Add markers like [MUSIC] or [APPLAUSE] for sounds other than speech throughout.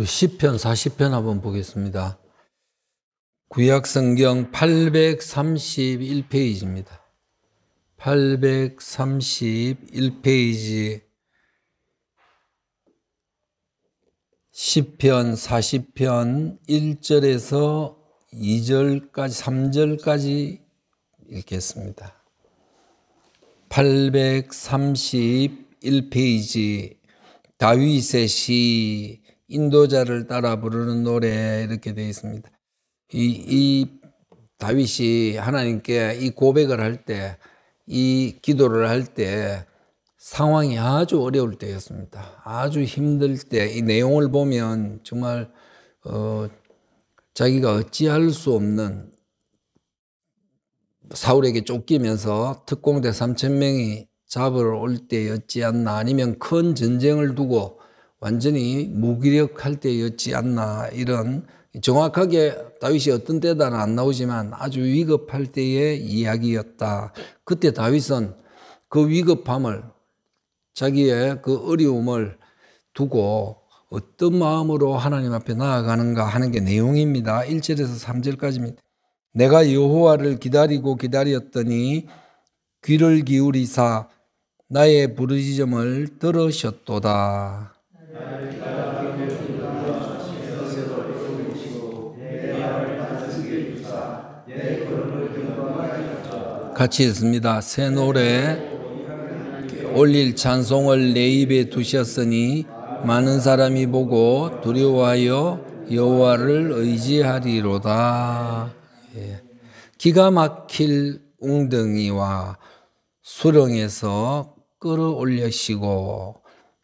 1 0편 40편 한번 보겠습니다. 구약 성경 831페이지입니다. 831페이지 1 0편 40편 1절에서 2절까지 3절까지 읽겠습니다. 831페이지 다윗의 시 인도자를 따라 부르는 노래 이렇게 되어 있습니다. 이, 이 다윗이 하나님께 이 고백을 할 때, 이 기도를 할 때 상황이 아주 어려울 때였습니다. 아주 힘들 때 이 내용을 보면 정말 어, 자기가 어찌할 수 없는 사울에게 쫓기면서 특공대 3천 명이 잡으러 올 때였지 않나 아니면 큰 전쟁을 두고 완전히 무기력할 때였지 않나 이런 정확하게 다윗이 어떤 때다는 안 나오지만 아주 위급할 때의 이야기였다. 그때 다윗은 그 위급함을 자기의 그 어려움을 두고 어떤 마음으로 하나님 앞에 나아가는가 하는 게 내용입니다. 1절에서 3절까지입니다. 내가 여호와를 기다리고 기다렸더니 귀를 기울이사 나의 부르짖음을 들으셨도다. 같이 있습니다. 새 노래 올릴 찬송을 내 입에 두셨으니 많은 사람이 보고 두려워하여 여호와를 의지하리로다. 예. 기가 막힐 웅덩이와 수렁에서 끌어올려시고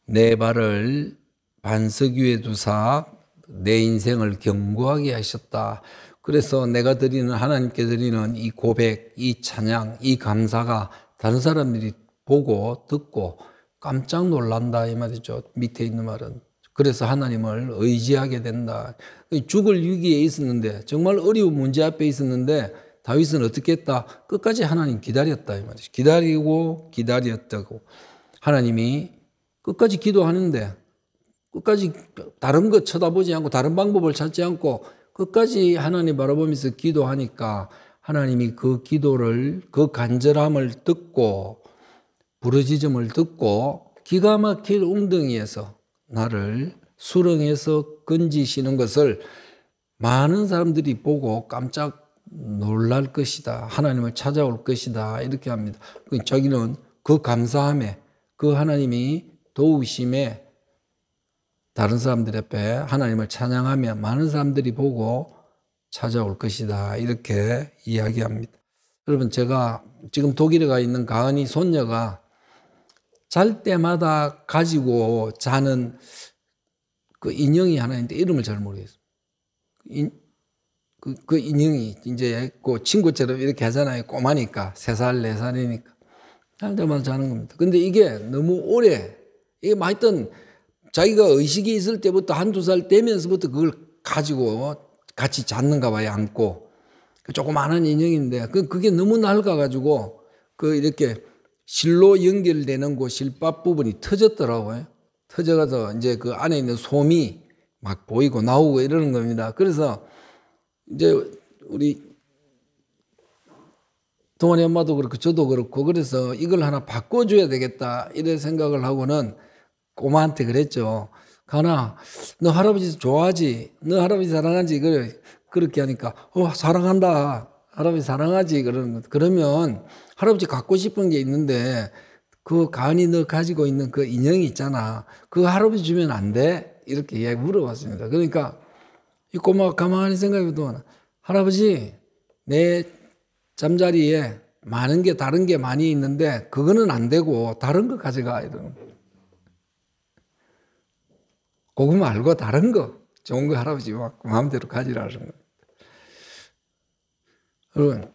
내 발을 반석 위에 두사 내 인생을 견고하게 하셨다. 그래서 내가 드리는 하나님께 드리는 이 고백, 이 찬양, 이 감사가 다른 사람들이 보고 듣고 깜짝 놀란다 이 말이죠. 밑에 있는 말은 그래서 하나님을 의지하게 된다. 죽을 위기에 있었는데 정말 어려운 문제 앞에 있었는데 다윗은 어떻게 했다? 끝까지 하나님 기다렸다 이 말이죠. 기다리고 기다렸다고 하나님이 끝까지 기도하는데 끝까지 다른 것 쳐다보지 않고 다른 방법을 찾지 않고 끝까지 하나님 바라보면서 기도하니까 하나님이 그 기도를 그 간절함을 듣고 부르짖음을 듣고 기가 막힐 웅덩이에서 나를 수렁에서 건지시는 것을 많은 사람들이 보고 깜짝 놀랄 것이다. 하나님을 찾아올 것이다. 이렇게 합니다. 그러니까 자기는 그 감사함에 그 하나님이 더우심에 다른 사람들 앞에 하나님을 찬양하며 많은 사람들이 보고 찾아올 것이다. 이렇게 이야기합니다. 여러분, 제가 지금 독일에 가 있는 가은이 손녀가 잘 때마다 가지고 자는 그 인형이 하나 있는데 이름을 잘 모르겠어요. 그, 그, 인형이 이제 그 친구처럼 이렇게 하잖아요. 꼬마니까. 3살, 4살이니까. 잘 때마다 자는 겁니다. 근데 이게 너무 오래 이게 뭐 하여튼 자기가 의식이 있을 때부터 한두 살 되면서부터 그걸 가지고 같이 잤는가 봐요, 안고. 그 조그마한 인형인데, 그, 그게 너무 낡아가지고, 그 이렇게 실로 연결되는 그 실밥 부분이 터졌더라고요. 터져가서 이제 그 안에 있는 솜이 막 보이고 나오고 이러는 겁니다. 그래서 이제 우리 동원이 엄마도 그렇고 저도 그렇고 그래서 이걸 하나 바꿔줘야 되겠다 이런 생각을 하고는 꼬마한테 그랬죠. 가나, 너 할아버지 좋아하지? 너 할아버지 사랑하지? 그래. 그렇게 하니까, 어, 사랑한다. 할아버지 사랑하지? 그러는 거. 그러면 할아버지 갖고 싶은 게 있는데, 그가은이너 가지고 있는 그 인형이 있잖아. 그 할아버지 주면 안 돼? 이렇게 얘기 물어봤습니다. 그러니까, 이 꼬마가 가만히 생각해도 할아버지, 내 잠자리에 많은 게 다른 게 많이 있는데, 그거는 안 되고, 다른 거 가져가. 이러는 거예요. 그거 말고 다른 거 좋은 거 할아버지 마음대로 가지라는 거. 여러분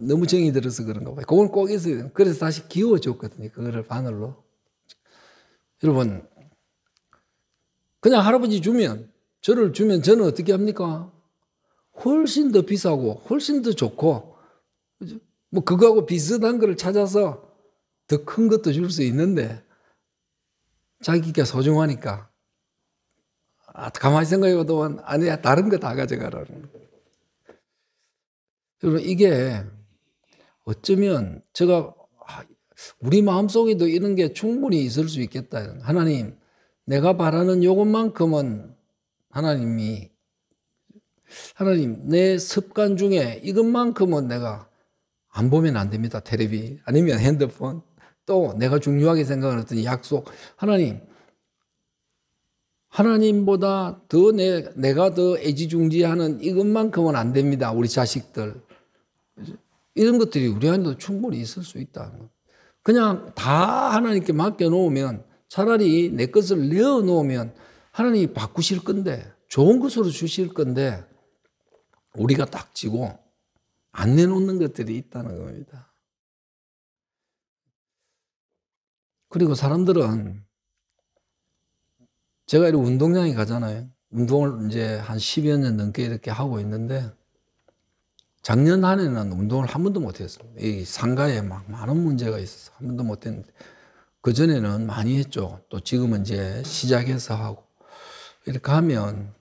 너무 정이 들어서 그런가 봐요. 그건 꼭 있어야 돼요. 그래서 다시 기워줬거든요. 그거를 바늘로. 여러분 그냥 할아버지 주면 저를 주면 저는 어떻게 합니까? 훨씬 더 비싸고 훨씬 더 좋고 뭐 그거하고 비슷한 거 찾아서 더 큰 것도 줄 수 있는데 자기가 소중하니까 아, 가만히 생각해봐도 아니야 다른 거 다 가져가라는 여러분 이게 어쩌면 제가 아, 우리 마음속에도 이런 게 충분히 있을 수 있겠다. 하나님 내가 바라는 요것만큼은 하나님이 하나님 내 습관 중에 이것만큼은 내가 안 보면 안 됩니다. 테레비 아니면 핸드폰 또 내가 중요하게 생각하는 어떤 약속 하나님 하나님보다 더 내, 내가 더 애지중지하는 이것만큼은 안 됩니다. 우리 자식들. 이런 것들이 우리 안에도 충분히 있을 수 있다. 그냥 다 하나님께 맡겨놓으면 차라리 내 것을 내어놓으면 하나님이 바꾸실 건데 좋은 것으로 주실 건데 우리가 딱 지고 안 내놓는 것들이 있다는 겁니다. 그리고 사람들은 제가 이렇게 운동장에 가잖아요. 운동을 이제 한 10여 년 넘게 이렇게 하고 있는데 작년 한 해는 운동을 한 번도 못했습니다. 이 상가에 막 많은 문제가 있어서 한 번도 못했는데 그전에는 많이 했죠. 또 지금은 이제 시작해서 하고 이렇게 하면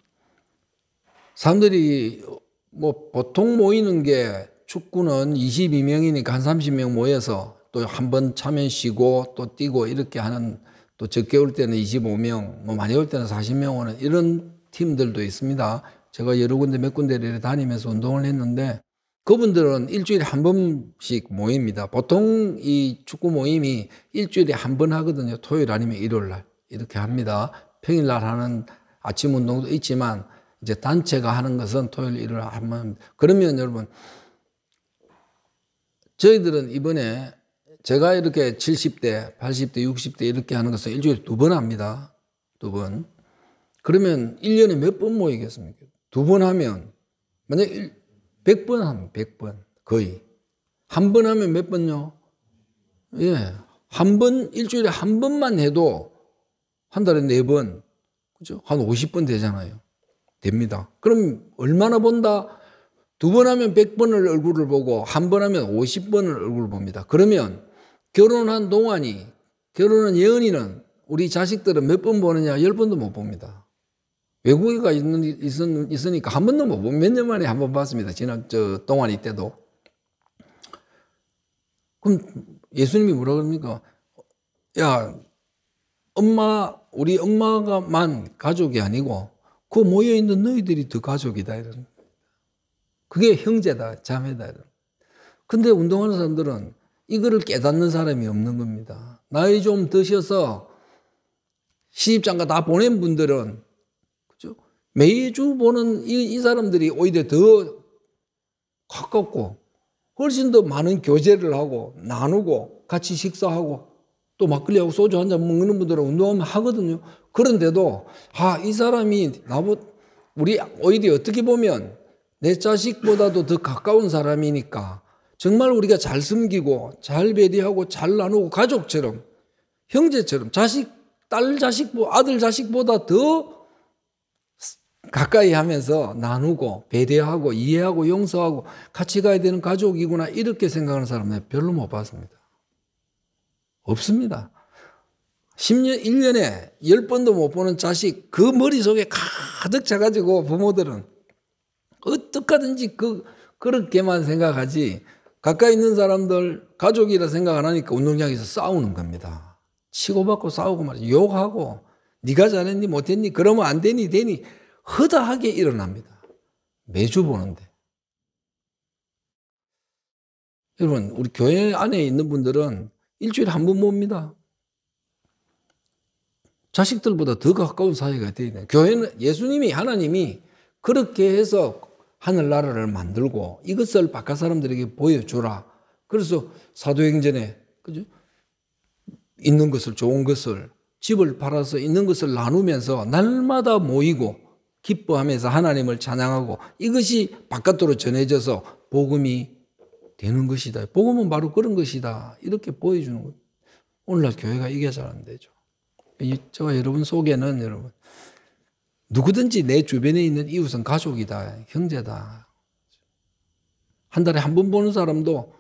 사람들이 뭐 보통 모이는 게 축구는 22명이니까 한 30명 모여서 또 한 번 차면 쉬고 또 뛰고 이렇게 하는 또 적게 올 때는 25명, 뭐 많이 올 때는 40명 오는 이런 팀들도 있습니다. 제가 여러 군데 몇 군데를 다니면서 운동을 했는데 그분들은 일주일에 한 번씩 모입니다. 보통 이 축구 모임이 일주일에 한 번 하거든요. 토요일 아니면 일요일 날 이렇게 합니다. 평일 날 하는 아침 운동도 있지만 이제 단체가 하는 것은 토요일 일요일 한번 그러면 여러분 저희들은 이번에 제가 이렇게 70대, 80대, 60대 이렇게 하는 것을 일주일에 두 번 합니다. 두 번. 그러면 1년에 몇 번 모이겠습니까? 두 번 하면, 만약 에 100번 하면 100번. 거의. 한 번 하면 몇 번요? 예. 한 번, 일주일에 한 번만 해도 한 달에 네 번, 그죠? 한 50번 되잖아요. 됩니다. 그럼 얼마나 본다? 두 번 하면 100번을 얼굴을 보고 한 번 하면 50번을 얼굴을 봅니다. 그러면 결혼한 동안이 결혼한 예언이는 우리 자식들은 몇 번 보느냐 열 번도 못 봅니다. 외국에 가 있는, 있은, 니까한 번도 못 보고 몇년 만에 한번 봤습니다. 지난 저 동안이 때도. 그럼 예수님이 뭐라 그럽니까? 야, 엄마, 우리 엄마가만 가족이 아니고 그 모여있는 너희들이 더 가족이다. 이런. 그게 형제다, 자매다. 이런. 근데 운동하는 사람들은 이거를 깨닫는 사람이 없는 겁니다. 나이 좀 드셔서 시집장가 다 보낸 분들은 그죠? 매주 보는 이, 이 사람들이 오히려 더 가깝고 훨씬 더 많은 교제를 하고 나누고 같이 식사하고 또 막걸리하고 소주 한 잔 먹는 분들은 운동하면 하거든요. 그런데도 아이 사람이 나보 우리 오히려 어떻게 보면 내 자식보다도 더 가까운 사람이니까 정말 우리가 잘숨기고잘 배려하고 잘 나누고 가족처럼 형제처럼 자식 딸 자식 아들 자식보다 더 가까이 하면서 나누고 배려하고 이해하고 용서하고 같이 가야 되는 가족이구나 이렇게 생각하는 사람은 별로 못 봤습니다. 없습니다. 10년 1년에 10번도 못 보는 자식 그 머릿속에 가득 차 가지고 부모들은 어떻게든지 그 그렇게만 생각하지 가까이 있는 사람들 가족이라 생각 안 하니까 운동장에서 싸우는 겁니다. 치고받고 싸우고 말이죠. 욕하고 네가 잘했니 못했니 그러면 안 되니 되니 허다하게 일어납니다. 매주 보는데. 여러분 우리 교회 안에 있는 분들은 일주일에 한번 봅니다. 자식들보다 더 가까운 사이가 되어야 돼요. 교회는 예수님이 하나님이 그렇게 해서 하늘나라를 만들고 이것을 바깥 사람들에게 보여주라. 그래서 사도행전에 그죠? 있는 것을 좋은 것을 집을 팔아서 있는 것을 나누면서 날마다 모이고 기뻐하면서 하나님을 찬양하고 이것이 바깥으로 전해져서 복음이 되는 것이다. 복음은 바로 그런 것이다. 이렇게 보여주는 것. 오늘날 교회가 이게 잘 안 되죠. 저 여러분 속에는 여러분 누구든지 내 주변에 있는 이웃은 가족이다, 형제다. 한 달에 한 번 보는 사람도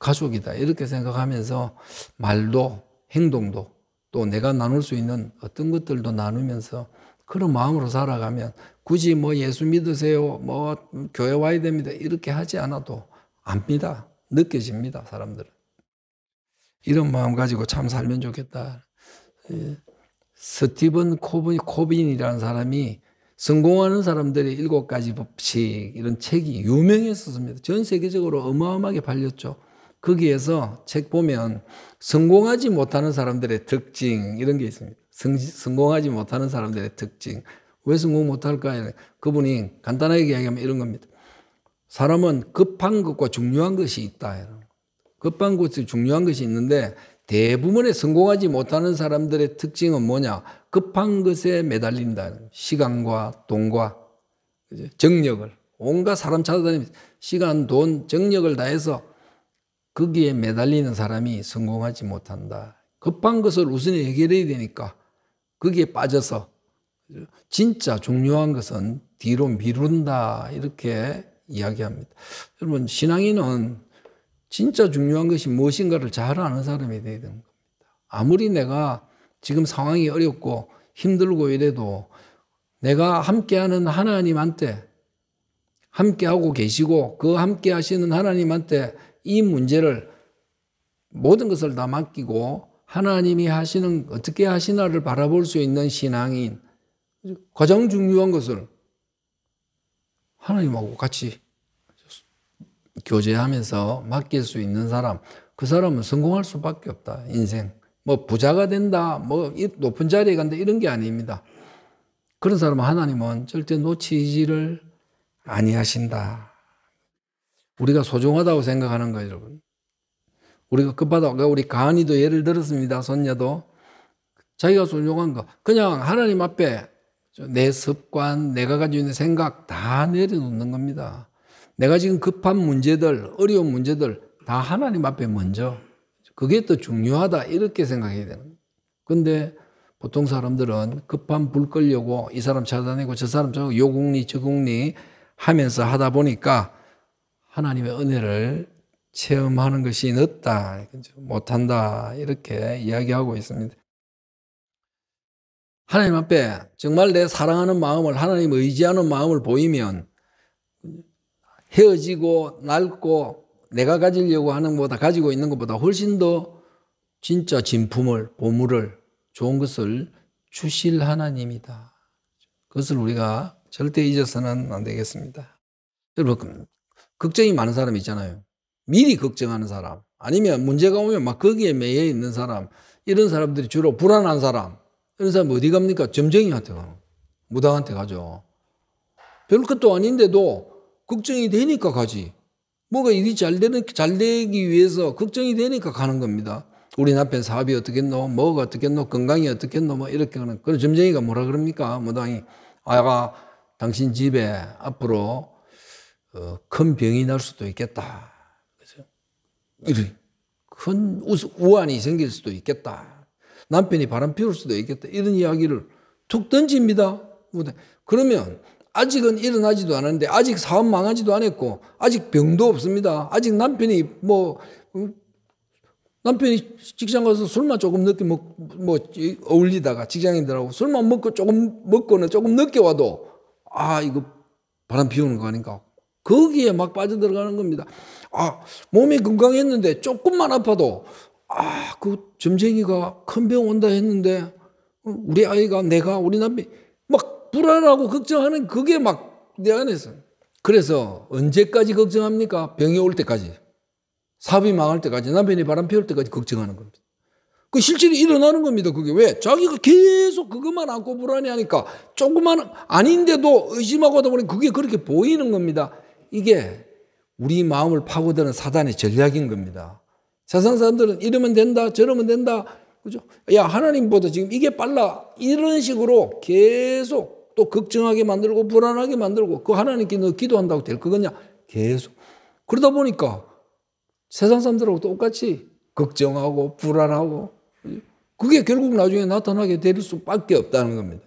가족이다. 이렇게 생각하면서 말도 행동도 또 내가 나눌 수 있는 어떤 것들도 나누면서 그런 마음으로 살아가면 굳이 뭐 예수 믿으세요, 뭐 교회 와야 됩니다. 이렇게 하지 않아도 압니다. 느껴집니다. 사람들은. 이런 마음 가지고 참 살면 좋겠다. 예. 스티븐 코빈, 코빈이라는 사람이 성공하는 사람들의 일곱 가지 법칙 이런 책이 유명했었습니다. 전 세계적으로 어마어마하게 팔렸죠. 거기에서 책 보면 성공하지 못하는 사람들의 특징 이런 게 있습니다. 성, 성공하지 못하는 사람들의 특징. 왜 성공 못할까? 그분이 간단하게 이야기하면 이런 겁니다. 사람은 급한 것과 중요한 것이 있다. 급한 것이 중요한 것이 있는데 대부분의 성공하지 못하는 사람들의 특징은 뭐냐? 급한 것에 매달린다. 시간과 돈과 정력을 온갖 사람 찾아다니면서 시간, 돈, 정력을 다해서 거기에 매달리는 사람이 성공하지 못한다. 급한 것을 우선 해결해야 되니까 거기에 빠져서 진짜 중요한 것은 뒤로 미룬다 이렇게 이야기합니다. 여러분 신앙인은 진짜 중요한 것이 무엇인가를 잘 아는 사람이 되어야 되는 겁니다. 아무리 내가 지금 상황이 어렵고 힘들고 이래도 내가 함께하는 하나님한테 함께하고 계시고 그 함께하시는 하나님한테 이 문제를 모든 것을 다 맡기고 하나님이 하시는 어떻게 하시나를 바라볼 수 있는 신앙인 가장 중요한 것을 하나님하고 같이 교제하면서 맡길 수 있는 사람, 그 사람은 성공할 수밖에 없다. 인생. 뭐 부자가 된다, 뭐 높은 자리에 간다 이런 게 아닙니다. 그런 사람은 하나님은 절대 놓치지를 아니하신다. 우리가 소중하다고 생각하는 거예요, 여러분. 우리가 급하다. 그러니까 우리 가은이도 예를 들었습니다. 손녀도. 자기가 소중한 거. 그냥 하나님 앞에 내 습관, 내가 가지고 있는 생각 다 내려놓는 겁니다. 내가 지금 급한 문제들, 어려운 문제들 다 하나님 앞에 먼저 그게 더 중요하다 이렇게 생각해야 되는 근데 보통 사람들은 급한 불 끌려고 이 사람 찾아내고 저 사람 저 요국리 저국리 하면서 하다 보니까 하나님의 은혜를 체험하는 것이 늦다, 못한다 이렇게 이야기하고 있습니다. 하나님 앞에 정말 내 사랑하는 마음을 하나님 의지하는 마음을 보이면 헤어지고 낡고 내가 가지려고 하는 것보다 가지고 있는 것보다 훨씬 더 진짜 진품을 보물을 좋은 것을 주실 하나님이다. 그것을 우리가 절대 잊어서는 안 되겠습니다. 여러분 그 걱정이 많은 사람 있잖아요. 미리 걱정하는 사람 아니면 문제가 오면 막 거기에 매여 있는 사람 이런 사람들이 주로 불안한 사람 이런 사람 어디 갑니까? 점쟁이한테 가 무당한테 가죠. 별 것도 아닌데도 걱정이 되니까 가지. 뭐가 일이 잘 되는 잘 되기 위해서 걱정이 되니까 가는 겁니다. 우리 앞에 사업이 어떻겠노, 뭐가 어떻겠노, 건강이 어떻겠노, 뭐 이렇게 하는. 그런 점쟁이가 뭐라 그럽니까? 무당이 아가 당신 집에 앞으로 어, 큰 병이 날 수도 있겠다. 그죠? 이런 큰 우환이 생길 수도 있겠다. 남편이 바람 피울 수도 있겠다. 이런 이야기를 툭 던집니다. 그러면 아직은 일어나지도 않았는데 아직 사업 망하지도 않았고 아직 병도 없습니다. 아직 남편이 뭐 음, 남편이 직장 가서 술만 조금 늦게 먹, 뭐, 어울리다가 직장인들하고 술만 먹고 조금 먹고는 조금 늦게 와도 아, 이거 바람 피우는 거 아닌가. 거기에 막 빠져들어가는 겁니다. 아, 몸이 건강했는데 조금만 아파도 아, 그 점쟁이가 큰 병 온다 했는데 우리 아이가 내가 우리 남편 불안하고 걱정하는 그게 막 내 안에서. 그래서 언제까지 걱정합니까? 병이 올 때까지. 사업이 망할 때까지, 남편이 바람 피울 때까지 걱정하는 겁니다. 그 실제로 일어나는 겁니다. 그게 왜? 자기가 계속 그것만 안고 불안해하니까 조금만 아닌데도 의심하고 하다 보니 그게 그렇게 보이는 겁니다. 이게 우리 마음을 파고드는 사단의 전략인 겁니다. 세상 사람들은 이러면 된다, 저러면 된다. 그죠? 야, 하나님보다 지금 이게 빨라. 이런 식으로 계속 또 걱정하게 만들고 불안하게 만들고 그 하나님께 너 기도한다고 될거냐 계속. 그러다 보니까 세상 사람들하고 똑같이 걱정하고 불안하고 그게 결국 나중에 나타나게 될 수밖에 없다는 겁니다.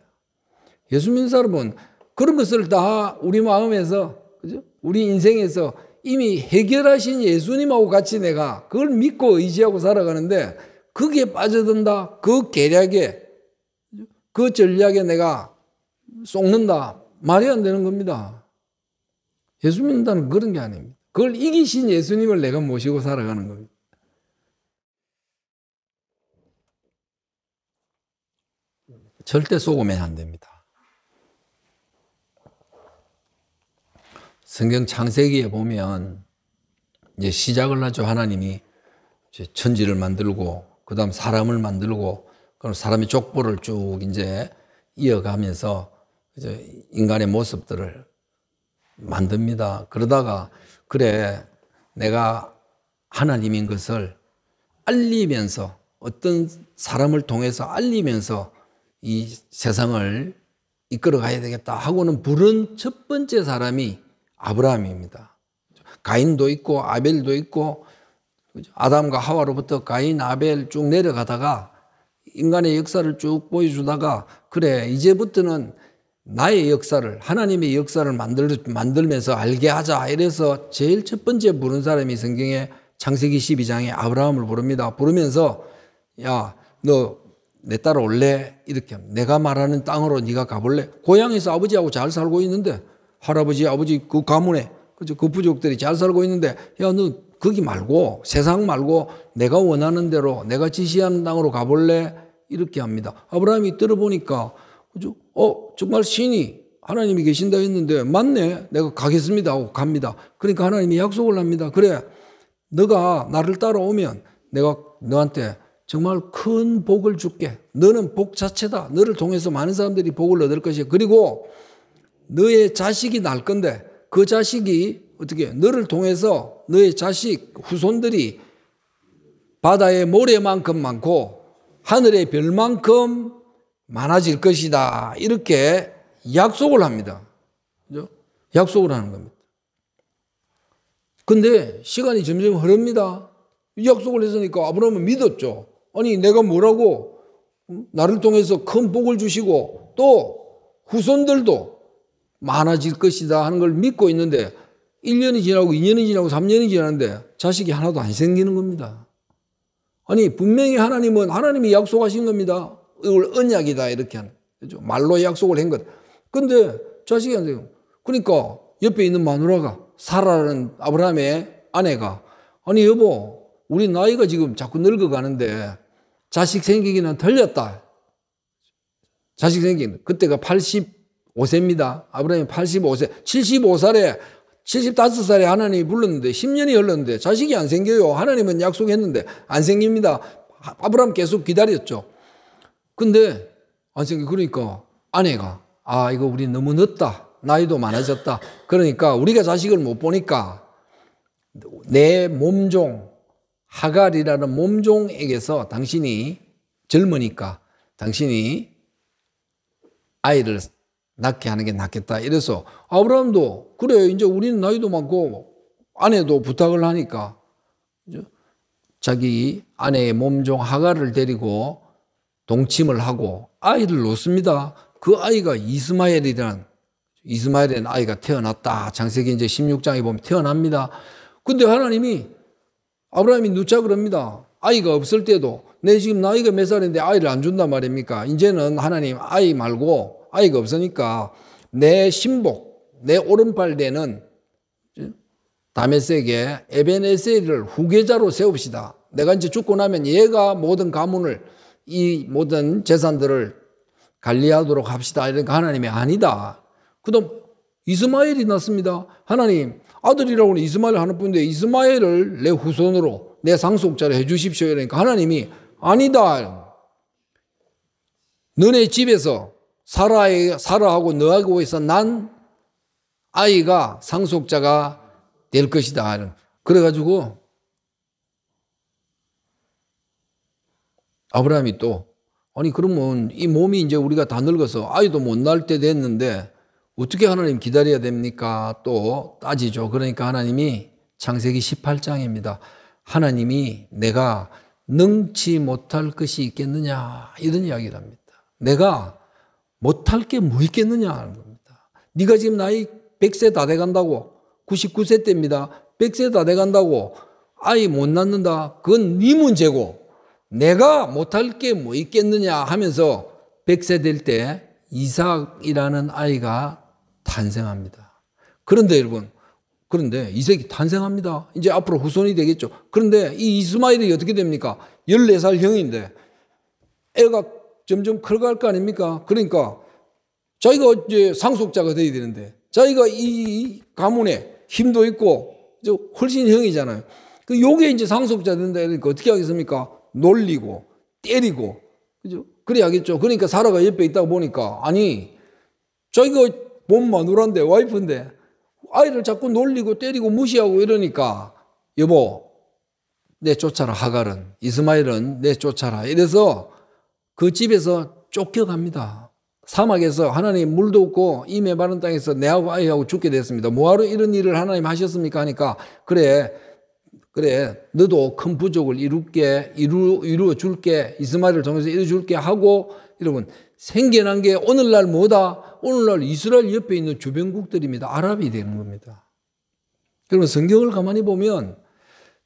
예수 믿는 사람은 그런 것을 다 우리 마음에서 그죠? 우리 인생에서 이미 해결하신 예수님하고 같이 내가 그걸 믿고 의지하고 살아가는데 그게 빠져든다. 그 계략에 그 전략에 내가 쏟는다. 말이 안 되는 겁니다. 예수 믿는다는 그런 게 아닙니다. 그걸 이기신 예수님을 내가 모시고 살아가는 겁니다. 절대 속으면 안 됩니다. 성경 창세기에 보면 이제 시작을 하죠. 하나님이 천지를 만들고 그다음 사람을 만들고 그럼 사람의 족보를 쭉 이제 이어가면서 이제 인간의 모습들을 만듭니다. 그러다가 그래 내가 하나님인 것을 알리면서 어떤 사람을 통해서 알리면서 이 세상을 이끌어 가야 되겠다 하고는 부른 첫 번째 사람이 아브라함입니다. 가인도 있고 아벨도 있고 아담과 하와로부터 가인, 아벨 쭉 내려가다가 인간의 역사를 쭉 보여주다가 그래 이제부터는 나의 역사를 하나님의 역사를 만들, 만들면서 알게 하자 이래서 제일 첫 번째 부른 사람이 성경에 창세기 12장에 아브라함을 부릅니다. 부르면서 야 너 내 딸 올래 이렇게 내가 말하는 땅으로 네가 가볼래 고향에서 아버지하고 잘 살고 있는데 할아버지 아버지 그 가문에 그그 부족들이 잘 살고 있는데 야 너 거기 말고 세상 말고 내가 원하는 대로 내가 지시하는 땅으로 가볼래 이렇게 합니다. 아브라함이 들어보니까 그죠 어, 정말 신이 하나님이 계신다 했는데 맞네. 내가 가겠습니다 하고 갑니다. 그러니까 하나님이 약속을 합니다. 그래. 너가 나를 따라오면 내가 너한테 정말 큰 복을 줄게. 너는 복 자체다. 너를 통해서 많은 사람들이 복을 얻을 것이야. 그리고 너의 자식이 날 건데 그 자식이 어떻게 너를 통해서 너의 자식 후손들이 바다의 모래만큼 많고 하늘의 별만큼 많아질 것이다. 이렇게 약속을 합니다. 그죠? 약속을 하는 겁니다. 근데 시간이 점점 흐릅니다. 약속을 했으니까 아브라함은 믿었죠. 아니, 내가 뭐라고 음? 나를 통해서 큰 복을 주시고 또 후손들도 많아질 것이다 하는 걸 믿고 있는데 1년이 지나고 2년이 지나고 3년이 지나는데 자식이 하나도 안 생기는 겁니다. 아니, 분명히 하나님은 하나님이 약속하신 겁니다. 이걸 언약이다 이렇게 한 그죠? 말로 약속을 한 것. 근데 자식이한테 그러니까 옆에 있는 마누라가 사라는 아브라함의 아내가 아니 여보 우리 나이가 지금 자꾸 늙어가는데 자식 생기기는 틀렸다. 자식 생기 그때가 85세입니다. 아브라함이 85세, 75살에 75살에 하나님이 불렀는데 10년이 흘렀는데 자식이 안 생겨요. 하나님은 약속했는데 안 생깁니다. 아브라함 계속 기다렸죠. 근데 안생기 그러니까 아내가 아 이거 우리 너무 늦다 나이도 많아졌다 그러니까 우리가 자식을 못 보니까 내 몸종 하갈이라는 몸종에게서 당신이 젊으니까 당신이 아이를 낳게 하는 게 낫겠다 이래서 아브라함도 그래 이제 우리는 나이도 많고 아내도 부탁을 하니까 자기 아내의 몸종 하갈을 데리고 동침을 하고 아이를 놓습니다. 그 아이가 이스마엘이라는 이스마엘이라는 아이가 태어났다. 장세기 이제 16장에 보면 태어납니다. 근데 하나님이 아브라함이 누차 그럽니다. 아이가 없을 때도 내 지금 나이가 몇 살인데 아이를 안 준단 말입니까? 이제는 하나님 아이 말고 아이가 없으니까 내 신복, 내 오른팔 대는 다메섹에 에벤에셀을 후계자로 세웁시다. 내가 이제 죽고 나면 얘가 모든 가문을 이 모든 재산들을 관리하도록 합시다. 이러니까 하나님이 아니다. 그다 이스마엘이 났습니다. 하나님 아들이라고 는 이스마엘 하나뿐인데 이스마엘을 내 후손으로 내 상속자로 해주십시오. 이러니까 하나님이 아니다. 너네 집에서 사라의 사라하고 너하고 있어 난 아이가 상속자가 될 것이다. 그래가지고 아브라함이 또 아니 그러면 이 몸이 이제 우리가 다 늙어서 아이도 못 낳을 때 됐는데 어떻게 하나님 기다려야 됩니까? 또 따지죠. 그러니까 하나님이 창세기 18장입니다. 하나님이 내가 능치 못할 것이 있겠느냐 이런 이야기를 합니다. 내가 못할 게 뭐 있겠느냐 하는 겁니다. 네가 지금 나이 100세 다 돼간다고 99세 때입니다. 100세 다 돼간다고 아이 못 낳는다. 그건 네 문제고 내가 못할 게 뭐 있겠느냐 하면서 100세 될 때 이삭이라는 아이가 탄생합니다. 그런데 여러분, 그런데 이삭이 탄생합니다. 이제 앞으로 후손이 되겠죠. 그런데 이 이스마일이 어떻게 됩니까? 14살 형인데 애가 점점 커갈 거 아닙니까? 그러니까 자기가 이제 상속자가 되어야 되는데 자기가 이 가문에 힘도 있고 훨씬 형이잖아요. 그 요게 이제 상속자 된다 그러니까 어떻게 하겠습니까? 놀리고 때리고 그죠? 그래야겠죠. 그러니까 사라가 옆에 있다 보니까 아니 자기가 몸 마누라인데 와이프인데 아이를 자꾸 놀리고 때리고 무시하고 이러니까 여보 내 쫓아라 하갈은 이스마엘은 내 쫓아라 이래서 그 집에서 쫓겨갑니다. 사막에서 하나님 물도 없고 임에 바른 땅에서 내하고 아이하고 죽게 됐습니다. 뭐하러 이런 일을 하나님 하셨습니까 하니까 그래 그래, 너도 큰 부족을 이룰게, 이루, 이루어 줄게, 이스마엘을 통해서 이루어 줄게 하고, 여러분, 생겨난 게 오늘날 뭐다? 오늘날 이스라엘 옆에 있는 주변국들입니다. 아랍이 되는 겁니다. 그러면 성경을 가만히 보면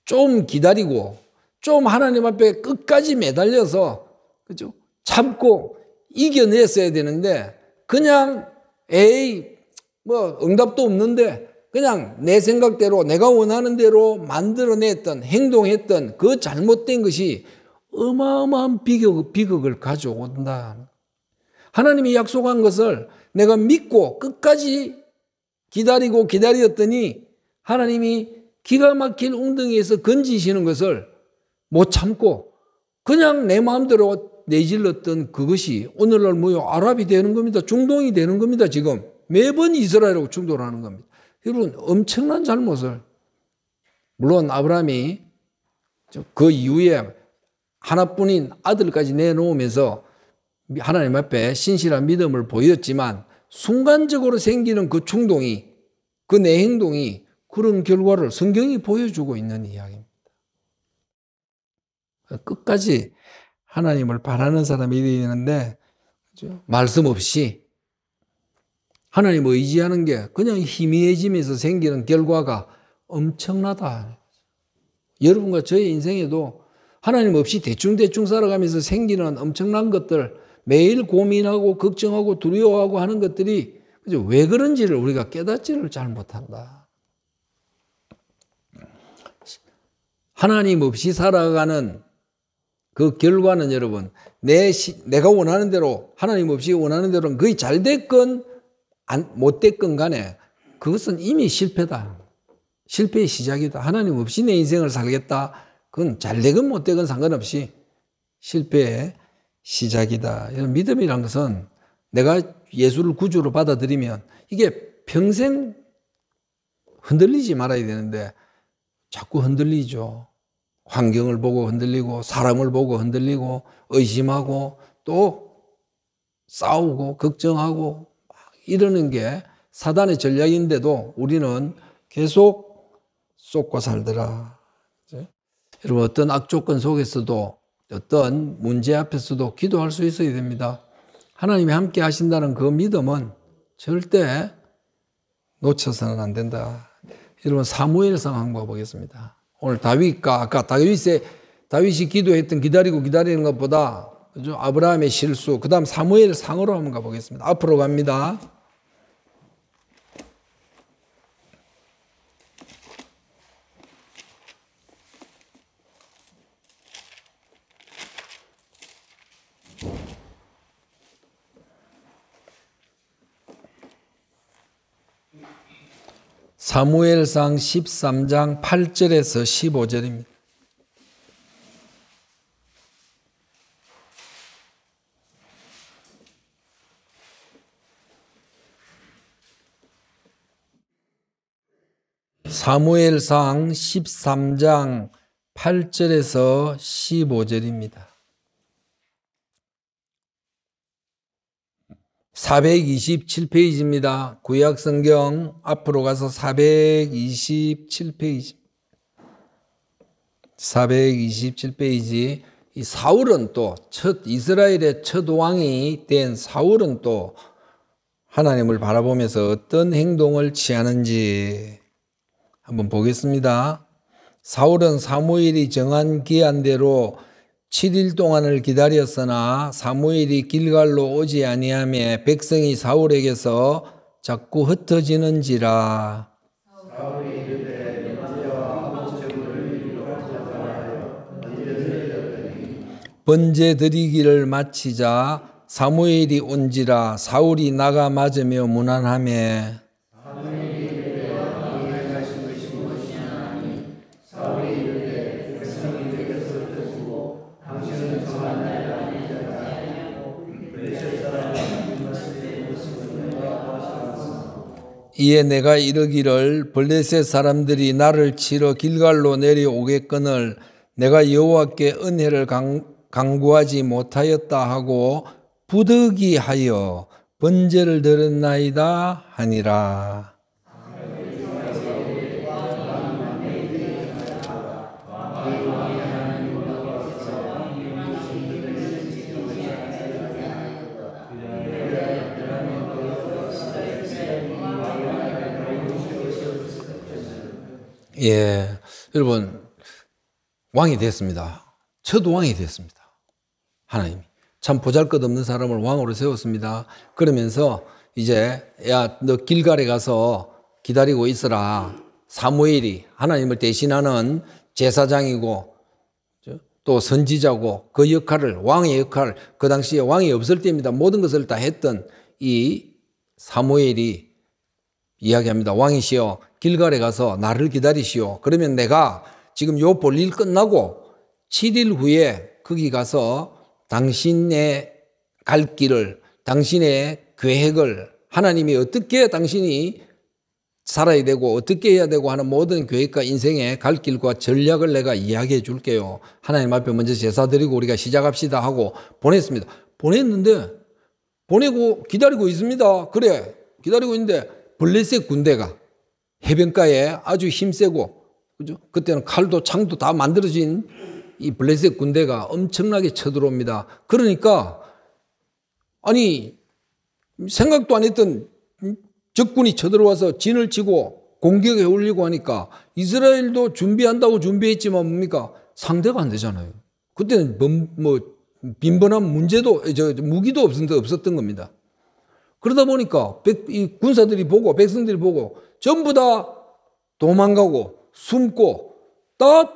좀 기다리고, 좀 하나님 앞에 끝까지 매달려서, 그죠? 참고 이겨냈어야 되는데, 그냥, 에이, 뭐, 응답도 없는데, 그냥 내 생각대로 내가 원하는 대로 만들어냈던 행동했던 그 잘못된 것이 어마어마한 비극, 비극을 가져온다. 하나님이 약속한 것을 내가 믿고 끝까지 기다리고 기다렸더니 하나님이 기가 막힐 웅덩이에서 건지시는 것을 못 참고 그냥 내 마음대로 내질렀던 그것이 오늘날 뭐요? 아랍이 되는 겁니다. 중동이 되는 겁니다. 지금 매번 이스라엘하고 충돌하는 겁니다. 여러분 엄청난 잘못을 물론 아브라함이 그 이후에 하나뿐인 아들까지 내놓으면서 하나님 앞에 신실한 믿음을 보였지만 순간적으로 생기는 그 충동이 그 내 행동이 그런 결과를 성경이 보여주고 있는 이야기입니다. 끝까지 하나님을 바라는 사람이 있는데 말씀 없이 하나님을 의지하는 게 그냥 희미해지면서 생기는 결과가 엄청나다. 여러분과 저의 인생에도 하나님 없이 대충대충 살아가면서 생기는 엄청난 것들 매일 고민하고 걱정하고 두려워하고 하는 것들이 왜 그런지를 우리가 깨닫지를 잘 못한다. 하나님 없이 살아가는 그 결과는 여러분 내 시, 내가 원하는 대로 하나님 없이 원하는 대로는 거의 잘 됐건 안, 못됐건 간에 그것은 이미 실패다. 실패의 시작이다. 하나님 없이 내 인생을 살겠다. 그건 잘 되건 못 되건 상관없이 실패의 시작이다. 이런 믿음이란 것은 내가 예수를 구주로 받아들이면 이게 평생 흔들리지 말아야 되는데 자꾸 흔들리죠. 환경을 보고 흔들리고 사람을 보고 흔들리고 의심하고 또 싸우고 걱정하고 이러는 게 사단의 전략인데도 우리는 계속 쏟고 살더라. 여러분 어떤 악조건 속에서도 어떤 문제 앞에서도 기도할 수 있어야 됩니다. 하나님이 함께 하신다는 그 믿음은 절대 놓쳐서는 안 된다. 여러분 사무엘상 한번 보겠습니다. 오늘 다윗과 아까 다윗의 다윗이 기도했던 기다리고 기다리는 것보다 그죠? 아브라함의 실수, 그 다음 사무엘 상으로 한번 가보겠습니다. 앞으로 갑니다. 사무엘상 13장 8절에서 15절입니다. 사무엘상 13장 8절에서 15절입니다. 427페이지입니다. 구약 성경 앞으로 가서 427페이지. 427페이지. 이 사울은 또 첫 이스라엘의 첫 왕이 된 사울은 또 하나님을 바라보면서 어떤 행동을 취하는지 한번 보겠습니다. 사울은 사무엘이 정한 기한대로 7일 동안을 기다렸으나 사무엘이 길갈로 오지 아니하며 백성이 사울에게서 자꾸 흩어지는지라. 번제 드리기를 마치자 사무엘이 온지라 사울이 나가 맞으며 무난하며 이에 내가 이르기를 블레셋 사람들이 나를 치러 길갈로 내려오겠거늘 내가 여호와께 은혜를 강구하지 못하였다 하고 부득이하여 번제를 드렸나이다 하니라. 예. 여러분, 왕이 됐습니다. 첫 왕이 됐습니다. 하나님참 보잘 것 없는 사람을 왕으로 세웠습니다. 그러면서 이제, 야, 너 길가에 가서 기다리고 있어라. 사무엘이 하나님을 대신하는 제사장이고 또 선지자고 그 역할을, 왕의 역할, 그 당시에 왕이 없을 때입니다. 모든 것을 다 했던 이 사무엘이 이야기합니다. 왕이시여 길가에 가서 나를 기다리시오. 그러면 내가 지금 요 볼일 끝나고 7일 후에 거기 가서 당신의 갈 길을 당신의 계획을 하나님이 어떻게 당신이 살아야 되고 어떻게 해야 되고 하는 모든 계획과 인생의 갈 길과 전략을 내가 이야기해 줄게요. 하나님 앞에 먼저 제사 드리고 우리가 시작합시다 하고 보냈습니다. 보냈는데 보내고 기다리고 있습니다. 그래 기다리고 있는데 블레셋 군대가 해변가에 아주 힘세고 그죠? 그때는 칼도 창도 다 만들어진 이 블레셋 군대가 엄청나게 쳐들어옵니다. 그러니까 아니 생각도 안 했던 적군이 쳐들어와서 진을 치고 공격에 올리고 하니까 이스라엘도 준비한다고 준비했지만 뭡니까 상대가 안 되잖아요. 그때는 뭐, 뭐 빈번한 문제도 저 무기도 없었던 겁니다. 그러다 보니까 백, 이 군사들이 보고 백성들이 보고 전부 다 도망가고 숨고 다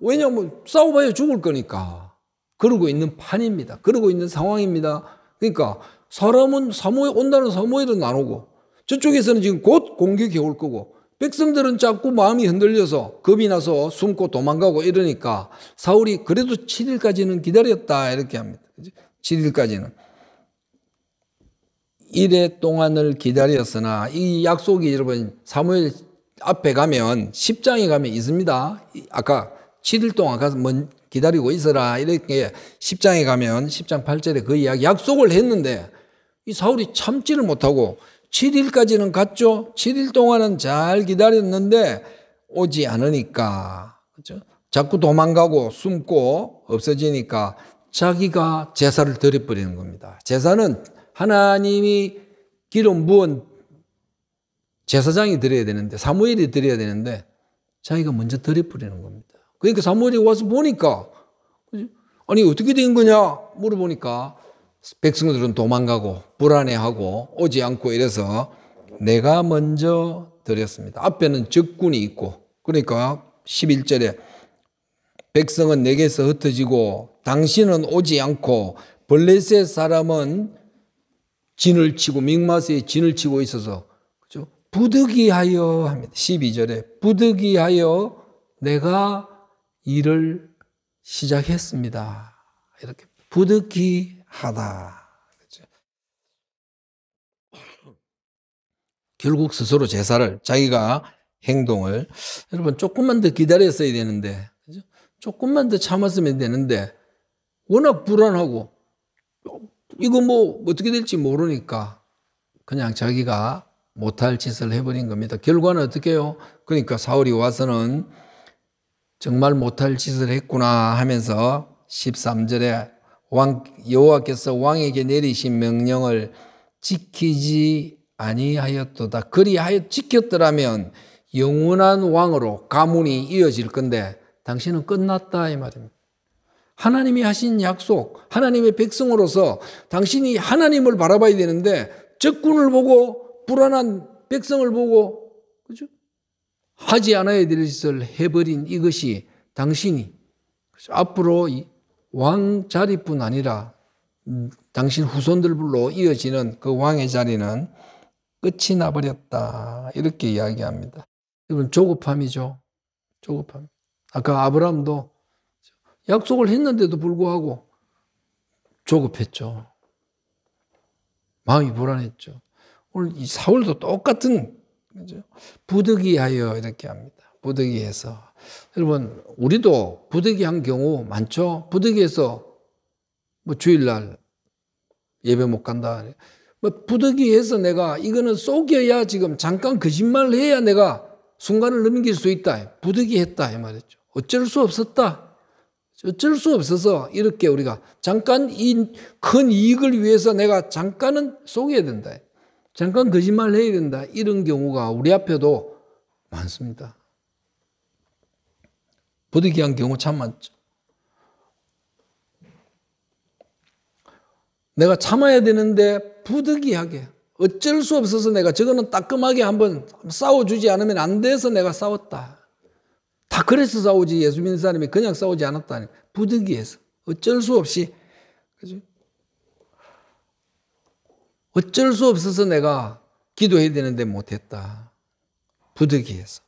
왜냐면 하 싸워봐야 죽을 거니까 그러고 있는 판입니다. 그러고 있는 상황입니다. 그러니까 사람은 사모에 온다는 사모에도 안오고 저쪽에서는 지금 곧공격이올 거고 백성들은 자꾸 마음이 흔들려서 겁이 나서 숨고 도망가고 이러니까 사울이 그래도 7일까지는 기다렸다 이렇게 합니다. 7일까지는. 이회 동안을 기다렸으나 이 약속이 여러분 사무엘 앞에 가면 10장에 가면 있습니다. 아까 7일 동안 가서 기다리고 있어라 이렇게 10장에 가면 10장 8절에 그 이야기 약속을 했는데 이 사울이 참지를 못하고 7일까지는 갔죠. 7일 동안은 잘 기다렸는데 오지 않으니까 그렇죠? 자꾸 도망가고 숨고 없어지니까 자기가 제사를 드려버리는 겁니다. 제사는 하나님이 기름 부은 제사장이 드려야 되는데 사무엘이 드려야 되는데 자기가 먼저 드려버리는 겁니다. 그러니까 사무엘이 와서 보니까 아니 어떻게 된 거냐 물어보니까 백성들은 도망가고 불안해하고 오지 않고 이래서 내가 먼저 드렸습니다. 앞에는 적군이 있고 그러니까 11절에 백성은 내게서 흩어지고 당신은 오지 않고 블레셋 사람은 진을 치고 믹마스에 진을 치고 있어서 그죠? 부득이하여 합니다. 12절에 부득이하여 내가 일을 시작했습니다. 이렇게 부득이하다. 그죠? 결국 스스로 제사를 자기가 행동을 여러분 조금만 더 기다렸어야 되는데 그죠? 조금만 더 참았으면 되는데 워낙 불안하고 이거 뭐 어떻게 될지 모르니까 그냥 자기가 못할 짓을 해버린 겁니다. 결과는 어떻게 요 그러니까 사울이 와서는 정말 못할 짓을 했구나 하면서 13절에 왕 여호와께서 왕에게 내리신 명령을 지키지 아니하였도다. 그리하여 지켰더라면 영원한 왕으로 가문이 이어질 건데 당신은 끝났다 이 말입니다. 하나님이 하신 약속, 하나님의 백성으로서 당신이 하나님을 바라봐야 되는데 적군을 보고 불안한 백성을 보고 그죠? 하지 않아야 될 짓을 해버린 이것이 당신이 그죠? 앞으로 왕 자리뿐 아니라 당신 후손들로 이어지는 그 왕의 자리는 끝이 나버렸다 이렇게 이야기합니다. 여러분 조급함이죠. 조급함. 아까 아브라함도 약속을 했는데도 불구하고 조급했죠. 마음이 불안했죠. 오늘 이 사울도 똑같은 그죠? 부득이하여 이렇게 합니다. 부득이해서 여러분 우리도 부득이한 경우 많죠. 부득이해서 뭐 주일날 예배 못 간다. 뭐 부득이해서 내가 이거는 속여야 지금 잠깐 거짓말을 해야 내가 순간을 넘길 수 있다. 부득이했다 이 말이죠. 어쩔 수 없었다. 어쩔 수 없어서 이렇게 우리가 잠깐 이 큰 이익을 위해서 내가 잠깐은 속여야 된다. 잠깐 거짓말을 해야 된다. 이런 경우가 우리 앞에도 많습니다. 부득이한 경우 참 많죠. 내가 참아야 되는데 부득이하게 어쩔 수 없어서 내가 저거는 따끔하게 한번 싸워주지 않으면 안 돼서 내가 싸웠다. 다 그래서 싸우지 예수 믿는 사람이 그냥 싸우지 않았다니 부득이해서 어쩔 수 없이 그죠? 어쩔 수 없어서 내가 기도해야 되는데 못했다. 부득이해서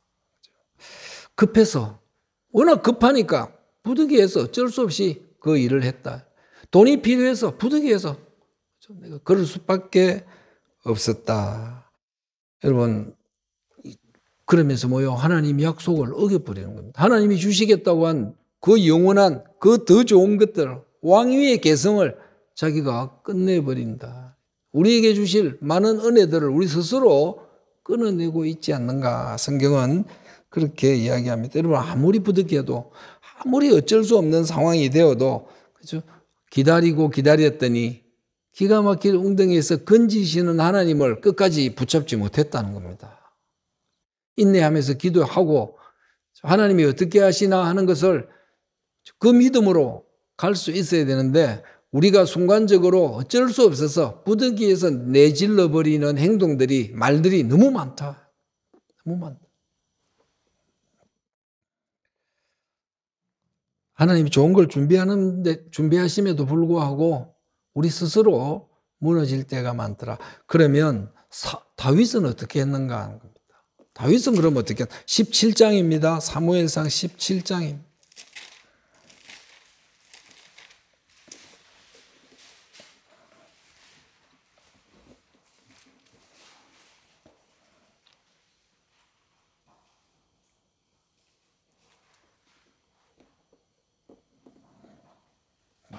급해서 워낙 급하니까 부득이해서 어쩔 수 없이 그 일을 했다. 돈이 필요해서 부득이해서 내가 그럴 수밖에 없었다. 여러분 그러면서 뭐요? 하나님 약속을 어겨버리는 겁니다. 하나님이 주시겠다고 한 그 영원한 그 더 좋은 것들, 왕위의 개성을 자기가 끝내버린다. 우리에게 주실 많은 은혜들을 우리 스스로 끊어내고 있지 않는가. 성경은 그렇게 이야기합니다. 여러분, 아무리 부득해도 아무리 어쩔 수 없는 상황이 되어도, 그죠? 기다리고 기다렸더니 기가 막힐 웅덩이에서 건지시는 하나님을 끝까지 붙잡지 못했다는 겁니다. 인내하면서 기도하고 하나님이 어떻게 하시나 하는 것을 그 믿음으로 갈 수 있어야 되는데 우리가 순간적으로 어쩔 수 없어서 부득이해서 내질러 버리는 행동들이 말들이 너무 많다. 너무 많다. 하나님이 좋은 걸 준비하는데 준비하심에도 불구하고 우리 스스로 무너질 때가 많더라. 그러면 사, 다윗은 어떻게 했는가? 다윗은 그럼 어떻게 17장입니다. 사무엘상 17장입니다.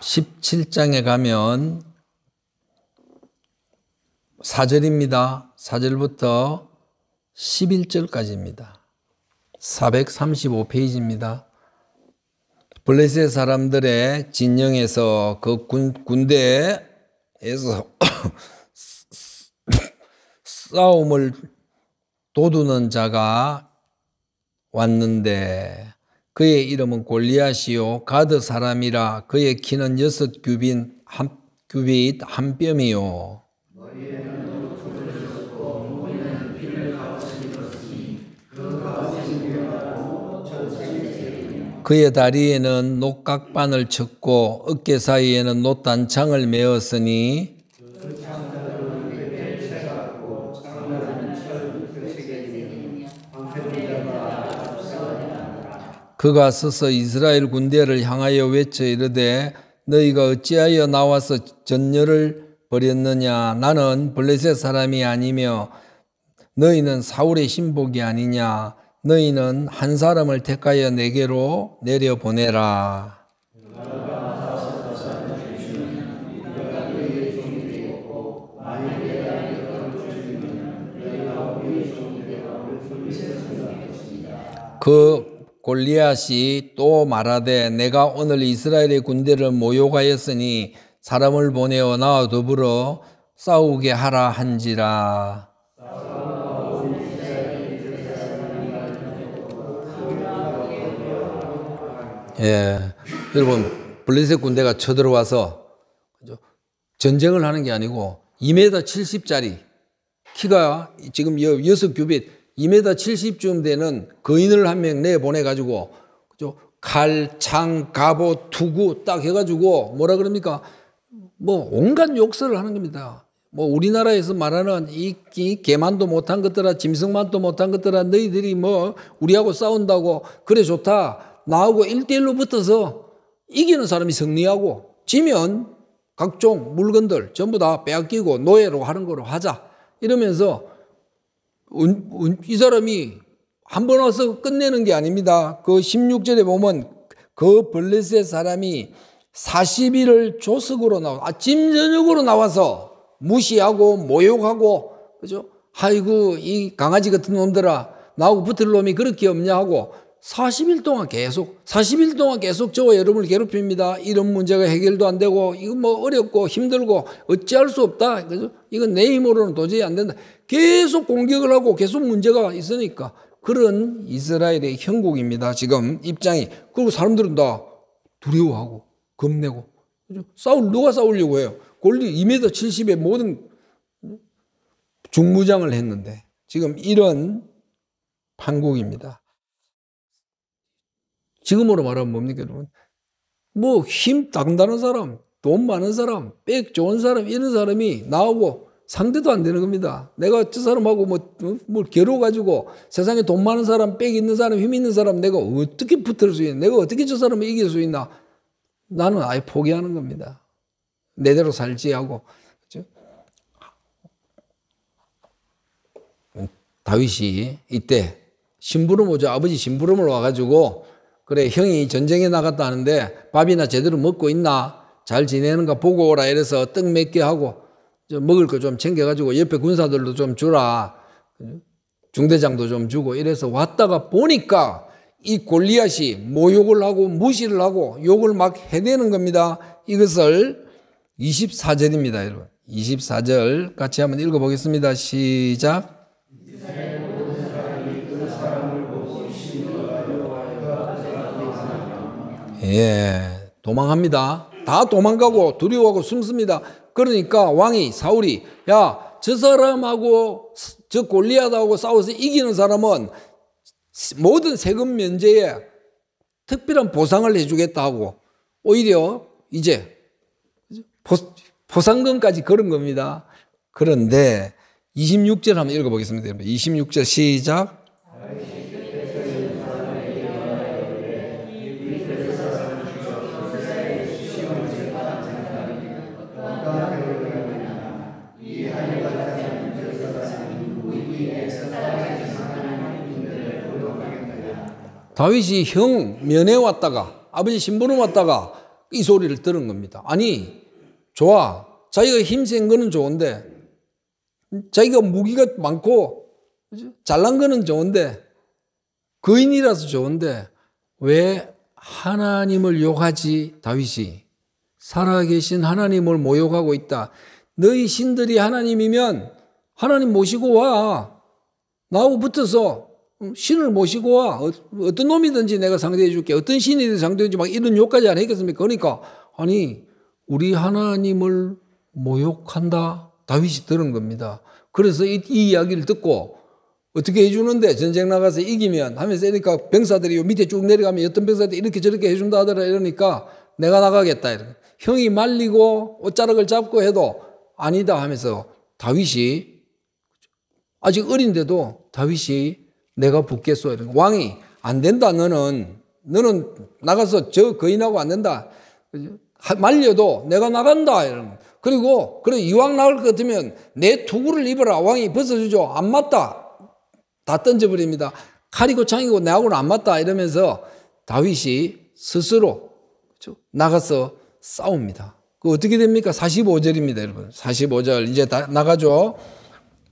(17장에) 가면 (4절입니다) (4절부터) 11절까지입니다. 435페이지입니다. 블레셋 사람들의 진영에서 그 군, 군대에서 [COUGHS] 싸움을 도두는 자가 왔는데 그의 이름은 골리앗이요 가드 사람이라 그의 키는 여섯 규빈 한 규빗 한 뼘이요 그의 다리에는 녹각반을 쳤고 어깨 사이에는 놋단창을 메었으니 그가 서서 이스라엘 군대를 향하여 외쳐 이르되 너희가 어찌하여 나와서 전열을 버렸느냐 나는 블레셋 사람이 아니며 너희는 사울의 신복이 아니냐 너희는 한 사람을 택하여 내게로 내려 보내라. 그 골리앗이 또 말하되 내가 오늘 이스라엘의 군대를 모욕하였으니 사람을 보내어 나와 더불어 싸우게 하라 한지라. 예. 여러분, 블레셋 군대가 쳐들어와서 전쟁을 하는 게 아니고 2m 70짜리 키가 지금 6섯 규빗 2m 70쯤 되는 거인을 한 명 내보내가지고 그죠? 칼, 창, 갑옷, 투구 딱 해가지고 뭐라 그럽니까? 뭐 온갖 욕설을 하는 겁니다. 뭐 우리나라에서 말하는 이, 이 개만도 못한 것들아 짐승만도 못한 것들아 너희들이 뭐 우리하고 싸운다고 그래 좋다 나하고 일대일로 붙어서 이기는 사람이 승리하고 지면 각종 물건들 전부 다 빼앗기고 노예로 하는 거로 하자. 이러면서 운, 운, 이 사람이 한 번 와서 끝내는 게 아닙니다. 그 16절에 보면 그 블레셋 사람이 40일을 조석으로 나와, 아침, 저녁으로 나와서 무시하고 모욕하고, 그죠? 아이고, 이 강아지 같은 놈들아, 나하고 붙을 놈이 그렇게 없냐 하고 40일 동안 계속 40일 동안 계속 저와 여러분을 괴롭힙니다. 이런 문제가 해결도 안 되고 이건 뭐 어렵고 힘들고 어찌할 수 없다. 그래 이건 내 힘으로는 도저히 안 된다. 계속 공격을 하고 계속 문제가 있으니까 그런 이스라엘의 형국입니다. 지금 입장이 그리고 사람들은 다 두려워하고 겁내고 싸울 누가 싸우려고 해요. 권리 2m 70의 모든 중무장을 했는데 지금 이런 판국입니다. 지금으로 말하면 뭡니까, 여러분? 뭐, 힘 당당한 사람, 돈 많은 사람, 빽 좋은 사람, 이런 사람이 나오고 상대도 안 되는 겁니다. 내가 저 사람하고 뭐, 뭐 뭘 겨뤄가지고 세상에 돈 많은 사람, 빽 있는 사람, 힘 있는 사람 내가 어떻게 붙을 수 있나? 내가 어떻게 저 사람을 이길 수 있나? 나는 아예 포기하는 겁니다. 내대로 살지 하고. 그죠? 다윗이 이때 심부름 오죠. 아버지 심부름을 와가지고 그래 형이 전쟁에 나갔다 하는데 밥이나 제대로 먹고 있나 잘 지내는가 보고 오라 이래서 떡몇개 하고 먹을 거 좀 챙겨가지고 옆에 군사들도 좀 주라 중대장도 좀 주고 이래서 왔다가 보니까 이 골리앗이 모욕을 하고 무시를 하고 욕을 막 해대는 겁니다. 이것을 24절입니다, 여러분. 24절 같이 한번 읽어보겠습니다. 시작. 네. 예, 도망합니다. 다 도망가고 두려워하고 숨습니다. 그러니까 왕이 사울이 야 저 사람하고 저 골리앗하고 싸워서 이기는 사람은 모든 세금 면제에 특별한 보상을 해주겠다 하고 오히려 이제 보, 상금까지 그런 겁니다. 그런데 26절 한번 읽어보겠습니다. 26절 시작. 다윗이 형 면회 왔다가 아버지 신부름 왔다가 이 소리를 들은 겁니다. 아니 좋아 자기가 힘센 거는 좋은데 자기가 무기가 많고 잘난 거는 좋은데 거인이라서 좋은데 왜 하나님을 욕하지 다윗이 살아계신 하나님을 모욕하고 있다. 너희 신들이 하나님이면 하나님 모시고 와 나하고 붙어서 신을 모시고 와. 어, 어떤 놈이든지 내가 상대해 줄게. 어떤 신이든 상대해 줄게. 막 이런 욕까지 안 했겠습니까? 그러니까, 아니, 우리 하나님을 모욕한다? 다윗이 들은 겁니다. 그래서 이, 이 이야기를 듣고 어떻게 해주는데 전쟁 나가서 이기면 하면서 이러니까 병사들이 요 밑에 쭉 내려가면 어떤 병사들이 이렇게 저렇게 해준다 하더라 이러니까 내가 나가겠다. 이러니 형이 말리고 옷자락을 잡고 해도 아니다 하면서 다윗이 아직 어린데도 다윗이 내가 붙겠소. 왕이 안 된다. 너는 너는 나가서 저 거인하고 안 된다. 말려도 내가 나간다. 이런. 그리고 그래 이왕 나올 것 같으면 내 투구를 입어라. 왕이 벗어주죠. 안 맞다. 다 던져버립니다. 칼이고 창이고 내하고는 안 맞다. 이러면서 다윗이 스스로 나가서 싸웁니다. 그 어떻게 됩니까? 45절입니다, 여러분. 45절 이제 다 나가죠.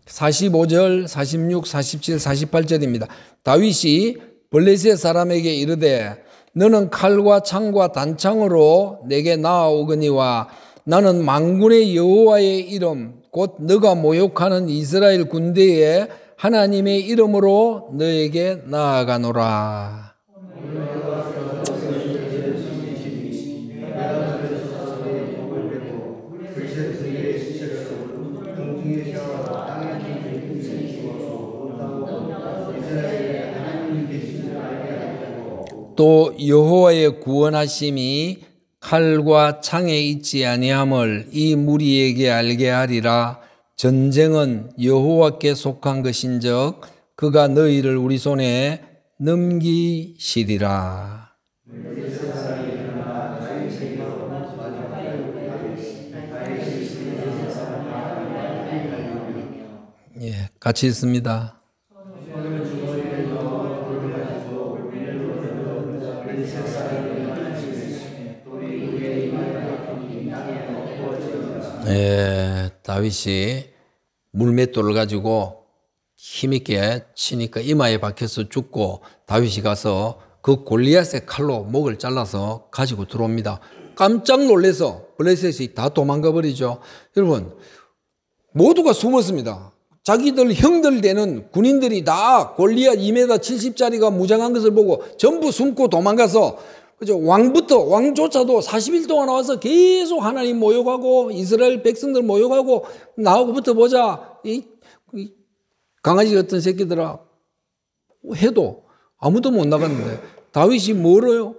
45절, 46, 47, 48절입니다. 다윗이 블레셋 사람에게 이르되 너는 칼과 창과 단창으로 내게 나아오거니와 나는 망군의 여호와의 이름 곧 너가 모욕하는 이스라엘 군대의 하나님의 이름으로 너에게 나아가노라. 또 여호와의 구원하심이 칼과 창에 있지 아니함을 이 무리에게 알게 하리라 전쟁은 여호와께 속한 것인즉 그가 너희를 우리 손에 넘기시리라 예, 같이 있습니다. 예, 다윗이 물맷돌을 가지고 힘있게 치니까 이마에 박혀서 죽고 다윗이 가서 그 골리앗의 칼로 목을 잘라서 가지고 들어옵니다. 깜짝 놀래서 블레셋이 다 도망가 버리죠. 여러분 모두가 숨었습니다. 자기들 형들 되는 군인들이 다 골리앗 2m 70짜리가 무장한 것을 보고 전부 숨고 도망가서 그죠? 왕부터 왕조차도 40일 동안 와서 계속 하나님 모욕하고 이스라엘 백성들 모욕하고 나하고부터 보자 이, 이 강아지 같은 새끼들아 해도 아무도 못 나갔는데 다윗이 뭐로요?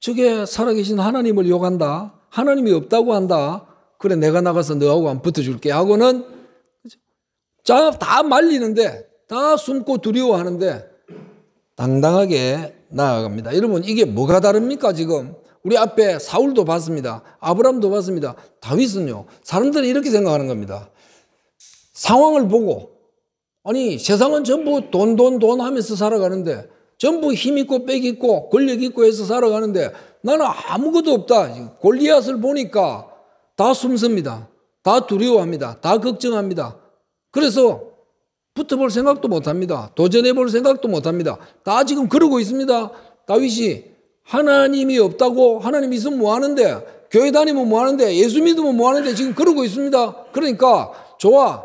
저게 살아계신 하나님을 욕한다. 하나님이 없다고 한다. 그래 내가 나가서 너하고 안 붙어줄게 하고는 자다 말리는데 다 숨고 두려워하는데 당당하게 나아갑니다. 여러분 이게 뭐가 다릅니까 지금? 우리 앞에 사울도 봤습니다. 아브람도 봤습니다. 다윗은요. 사람들이 이렇게 생각하는 겁니다. 상황을 보고 아니 세상은 전부 돈 돈 돈 하면서 살아가는데 전부 힘 있고 빽 있고 권력 있고 해서 살아가는데 나는 아무것도 없다. 골리앗을 보니까 다 숨습니다. 다 두려워합니다. 다 걱정합니다. 그래서 붙어볼 생각도 못합니다. 도전해볼 생각도 못합니다. 다 지금 그러고 있습니다. 다윗이 하나님이 없다고 하나님 있으면 뭐하는데 교회 다니면 뭐하는데 예수 믿으면 뭐하는데 지금 그러고 있습니다. 그러니까 좋아.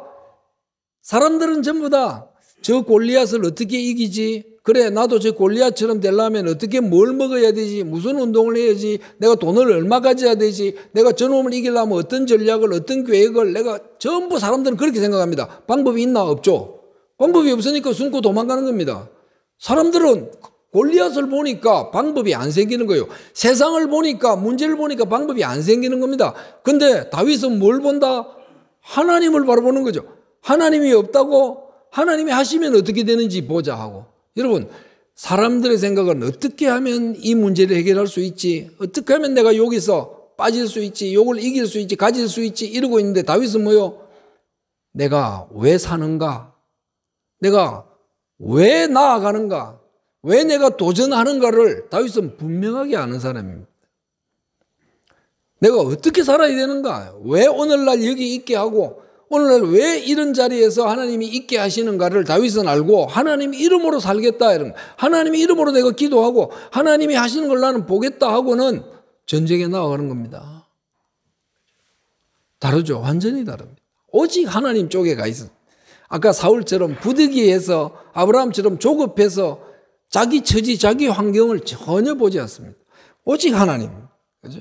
사람들은 전부 다 저 골리앗을 어떻게 이기지? 그래 나도 저 골리앗처럼 되려면 어떻게 뭘 먹어야 되지? 무슨 운동을 해야지? 내가 돈을 얼마 가져야 되지? 내가 저놈을 이기려면 어떤 전략을 어떤 계획을 내가 전부 사람들은 그렇게 생각합니다. 방법이 있나 없죠? 방법이 없으니까 숨고 도망가는 겁니다. 사람들은 골리앗을 보니까 방법이 안 생기는 거예요. 세상을 보니까 문제를 보니까 방법이 안 생기는 겁니다. 근데 다윗은 뭘 본다? 하나님을 바라보는 거죠. 하나님이 없다고 하나님이 하시면 어떻게 되는지 보자 하고. 여러분, 사람들의 생각은 어떻게 하면 이 문제를 해결할 수 있지? 어떻게 하면 내가 여기서 빠질 수 있지? 욕을 이길 수 있지? 가질 수 있지? 이러고 있는데 다윗은 뭐요? 내가 왜 사는가? 내가 왜 나아가는가? 왜 내가 도전하는가를 다윗은 분명하게 아는 사람입니다. 내가 어떻게 살아야 되는가? 왜 오늘날 여기 있게 하고 오늘날 왜 이런 자리에서 하나님이 있게 하시는가를 다윗은 알고 하나님 이름으로 살겠다 이런 하나님 이름으로 내가 기도하고 하나님이 하시는 걸 나는 보겠다 하고는 전쟁에 나아가는 겁니다. 다르죠. 완전히 다릅니다. 오직 하나님 쪽에 가 있어. 아까 사울처럼 부득이해서 아브라함처럼 조급해서 자기 처지, 자기 환경을 전혀 보지 않습니다. 오직 하나님. 그죠?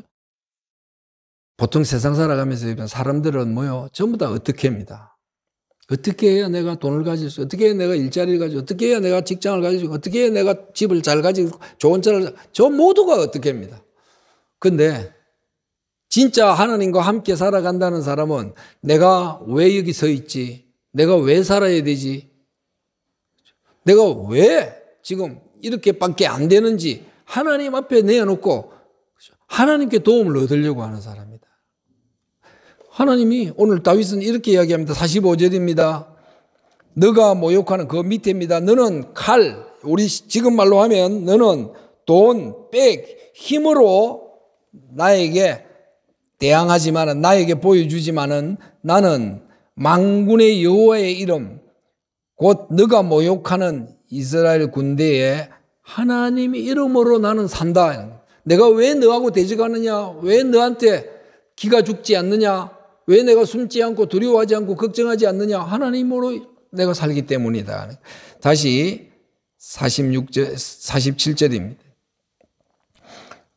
보통 세상 살아가면서 사람들은 뭐요? 전부 다 어떻게입니다. 어떻게 해야 내가 돈을 가질 수, 어떻게 해야 내가 일자리를 가지고, 어떻게 해야 내가 직장을 가질 수, 어떻게 해야 내가 집을 잘 가지고, 좋은 차를, 저 모두가 어떻게입니다. 근데, 진짜 하나님과 함께 살아간다는 사람은 내가 왜 여기 서 있지? 내가 왜 살아야 되지? 내가 왜 지금 이렇게밖에 안 되는지 하나님 앞에 내놓고 하나님께 도움을 얻으려고 하는 사람이다. 하나님이 오늘 다윗은 이렇게 이야기합니다. 45절입니다. 너가 모욕하는 그밑입니다 너는 칼, 우리 지금 말로 하면 너는 돈, 백, 힘으로 나에게 대항하지만은 나에게 보여주지만은 나는 망군의 여호와의 이름 곧네가 모욕하는 이스라엘 군대에 하나님의 이름으로 나는 산다. 내가 왜 너하고 대적하느냐? 왜 너한테 기가 죽지 않느냐? 왜 내가 숨지 않고 두려워하지 않고 걱정하지 않느냐? 하나님으로 내가 살기 때문이다. 다시 46절 47절입니다.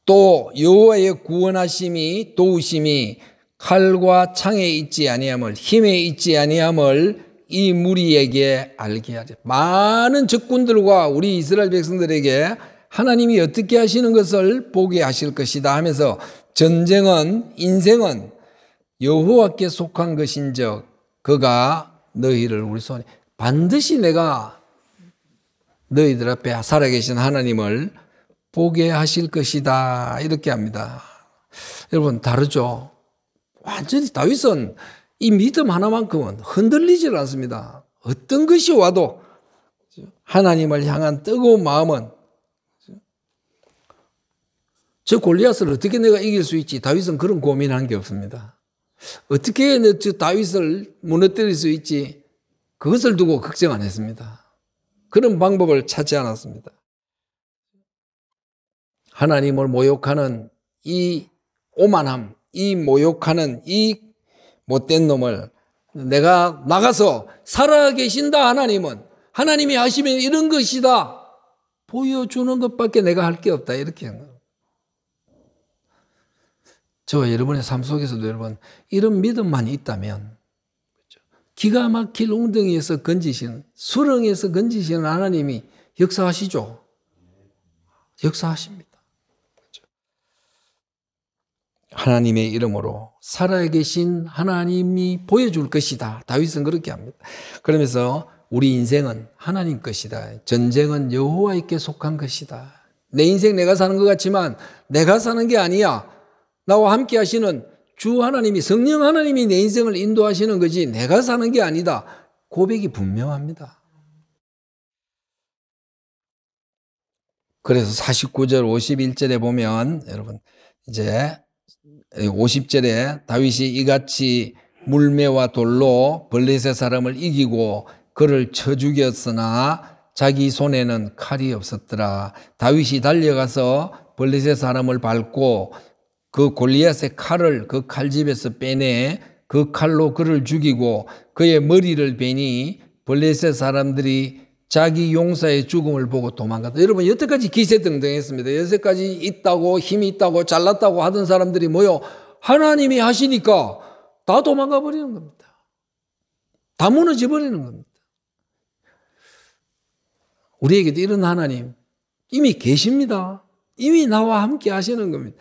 또 여호와의 구원하심이 도우심이 칼과 창에 있지 아니함을 힘에 있지 아니함을 이 무리에게 알게 하자. 많은 적군들과 우리 이스라엘 백성들에게 하나님이 어떻게 하시는 것을 보게 하실 것이다 하면서 전쟁은 인생은 여호와께 속한 것인즉 그가 너희를 우리 손에 반드시 내가 너희들 앞에 살아계신 하나님을 보게 하실 것이다 이렇게 합니다. 여러분 다르죠. 완전히 다윗은 이 믿음 하나만큼은 흔들리질 않습니다. 어떤 것이 와도 하나님을 향한 뜨거운 마음은 저 골리앗을 어떻게 내가 이길 수 있지 다윗은 그런 고민한 게 없습니다. 어떻게 저 다윗을 무너뜨릴 수 있지 그것을 두고 걱정 안 했습니다. 그런 방법을 찾지 않았습니다. 하나님을 모욕하는 이 오만함, 이 모욕하는 이 못된 놈을 내가 나가서 살아계신다 하나님은 하나님이 하시면 이런 것이다 보여주는 것밖에 내가 할 게 없다 이렇게 저 여러분의 삶 속에서도 여러분 이런 믿음만 있다면 그렇죠. 기가 막힐 웅덩이에서 건지신 수렁에서 건지시 하나님이 역사하시죠. 역사하십니다. 하나님의 이름으로 살아계신 하나님이 보여줄 것이다. 다윗은 그렇게 합니다. 그러면서 우리 인생은 하나님 것이다. 전쟁은 여호와께 속한 것이다. 내 인생 내가 사는 것 같지만 내가 사는 게 아니야. 나와 함께 하시는 주 하나님이 성령 하나님이 내 인생을 인도하시는 거지 내가 사는 게 아니다. 고백이 분명합니다. 그래서 49절 51절에 보면 여러분 이제 50절에 다윗이 이같이 물매와 돌로 벌레셋 사람을 이기고 그를 쳐 죽였으나 자기 손에는 칼이 없었더라. 다윗이 달려가서 벌레셋 사람을 밟고 그 골리앗의 칼을 그 칼집에서 빼내 그 칼로 그를 죽이고 그의 머리를 베니 벌레셋 사람들이 자기 용사의 죽음을 보고 도망갔다. 여러분, 여태까지 기세등등했습니다. 여태까지 있다고, 힘이 있다고, 잘났다고 하던 사람들이 모여 하나님이 하시니까 다 도망가 버리는 겁니다. 다 무너져 버리는 겁니다. 우리에게도 이런 하나님 이미 계십니다. 이미 나와 함께 하시는 겁니다.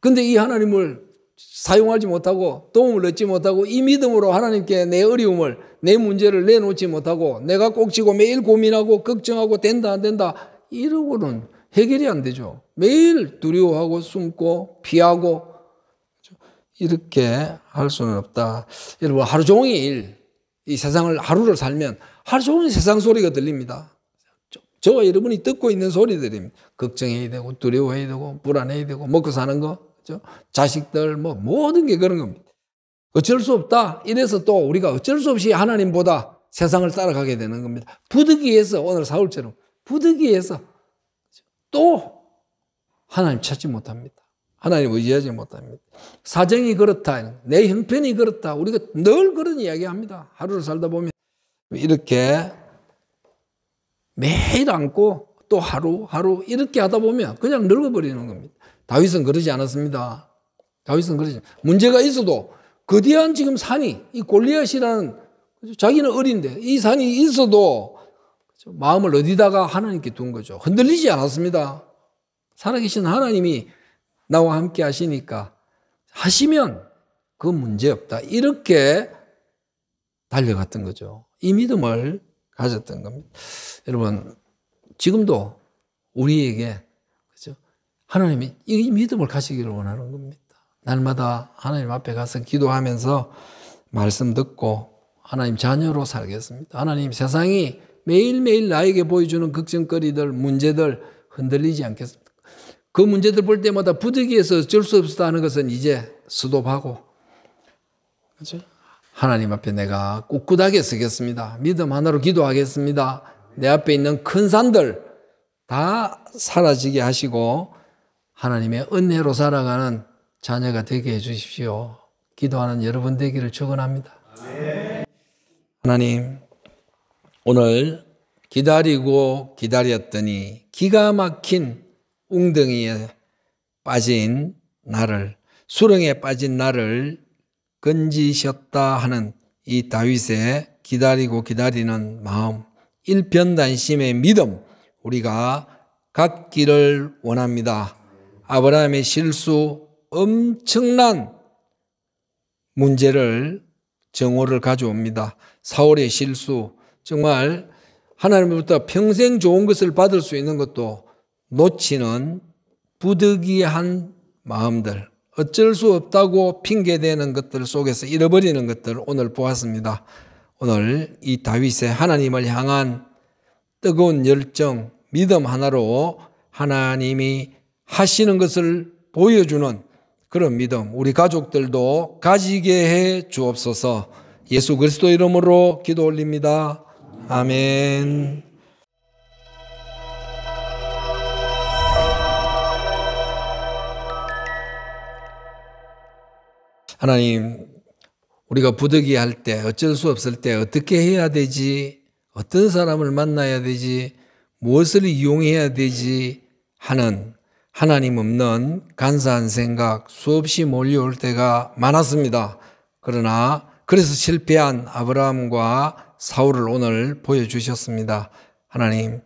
근데 이 하나님을 사용하지 못하고 도움을 얻지 못하고 이 믿음으로 하나님께 내 어려움을 내 문제를 내놓지 못하고 내가 꼭지고 매일 고민하고 걱정하고 된다 안 된다 이러고는 해결이 안 되죠. 매일 두려워하고 숨고 피하고 이렇게 할 수는 없다. 여러분 하루 종일 이 세상을 하루를 살면 하루 종일 세상 소리가 들립니다. 저와 여러분이 듣고 있는 소리들입니다. 걱정해야 되고 두려워해야 되고 불안해야 되고 먹고 사는 거 그렇죠? 자식들 뭐 모든 게 그런 겁니다. 어쩔 수 없다. 이래서 또 우리가 어쩔 수 없이 하나님보다 세상을 따라가게 되는 겁니다. 부득이해서 오늘 사울처럼 부득이해서 또 하나님 찾지 못합니다. 하나님 의지하지 못합니다. 사정이 그렇다. 내 형편이 그렇다. 우리가 늘 그런 이야기합니다. 하루를 살다 보면 이렇게 매일 안고 또 하루 하루 이렇게 하다 보면 그냥 늙어버리는 겁니다. 다윗은 그러지 않았습니다. 다윗은 그러지. 문제가 있어도 거대한 지금 산이 이 골리앗이라는 자기는 어린데 이 산이 있어도 마음을 어디다가 하나님께 둔 거죠. 흔들리지 않았습니다. 살아계신 하나님이 나와 함께 하시니까 하시면 그 문제 없다. 이렇게 달려갔던 거죠. 이 믿음을 가졌던 겁니다. 여러분, 지금도 우리에게 하나님이 이 믿음을 가시기를 원하는 겁니다. 날마다 하나님 앞에 가서 기도하면서 말씀 듣고 하나님 자녀로 살겠습니다. 하나님 세상이 매일매일 나에게 보여주는 걱정거리들, 문제들 흔들리지 않겠습니다. 그 문제들 볼 때마다 부득이해서 어쩔 수 없었다는 것은 이제 수도하고 그죠 하나님 앞에 내가 꿋꿋하게 서겠습니다. 믿음 하나로 기도하겠습니다. 내 앞에 있는 큰 산들 다 사라지게 하시고 하나님의 은혜로 살아가는 자녀가 되게 해주십시오. 기도하는 여러분 되기를 축원합니다. 하나님, 오늘 기다리고 기다렸더니 기가 막힌 웅덩이에 빠진 나를 수렁에 빠진 나를 건지셨다 하는 이 다윗의 기다리고 기다리는 마음, 일편단심의 믿음 우리가 갖기를 원합니다. 아브라함의 실수 엄청난 문제를 정오를 가져옵니다. 사울의 실수 정말 하나님부터 평생 좋은 것을 받을 수 있는 것도 놓치는 부득이한 마음들 어쩔 수 없다고 핑계대는 것들 속에서 잃어버리는 것들 오늘 보았습니다. 오늘 이 다윗의 하나님을 향한 뜨거운 열정 믿음 하나로 하나님이 하시는 것을 보여주는 그런 믿음 우리 가족들도 가지게 해 주옵소서. 예수 그리스도 이름으로 기도 올립니다. 아멘. 하나님, 우리가 부득이할 때, 어쩔 수 없을 때 어떻게 해야 되지? 어떤 사람을 만나야 되지? 무엇을 이용해야 되지? 하는 하나님 없는 간사한 생각 수없이 몰려올 때가 많았습니다. 그러나 그래서 실패한 아브라함과 사울을 오늘 보여주셨습니다. 하나님,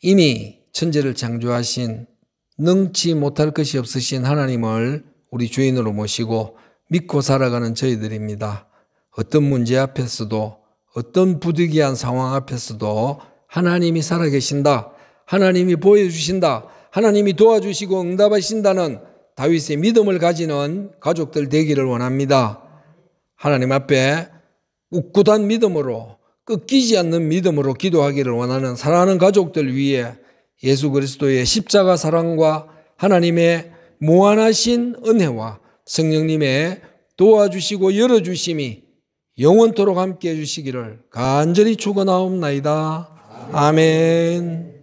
이미 천재를 창조하신 능치 못할 것이 없으신 하나님을 우리 주인으로 모시고 믿고 살아가는 저희들입니다. 어떤 문제 앞에서도 어떤 부득이한 상황 앞에서도 하나님이 살아계신다. 하나님이 보여주신다. 하나님이 도와주시고 응답하신다는 다윗의 믿음을 가지는 가족들 되기를 원합니다. 하나님 앞에 웃고단 믿음으로 꺾이지 않는 믿음으로 기도하기를 원하는 사랑하는 가족들 위해 예수 그리스도의 십자가 사랑과 하나님의 무한하신 은혜와 성령님의 도와주시고 열어주심이 영원토록 함께 해주시기를 간절히 축원하옵나이다. 아멘.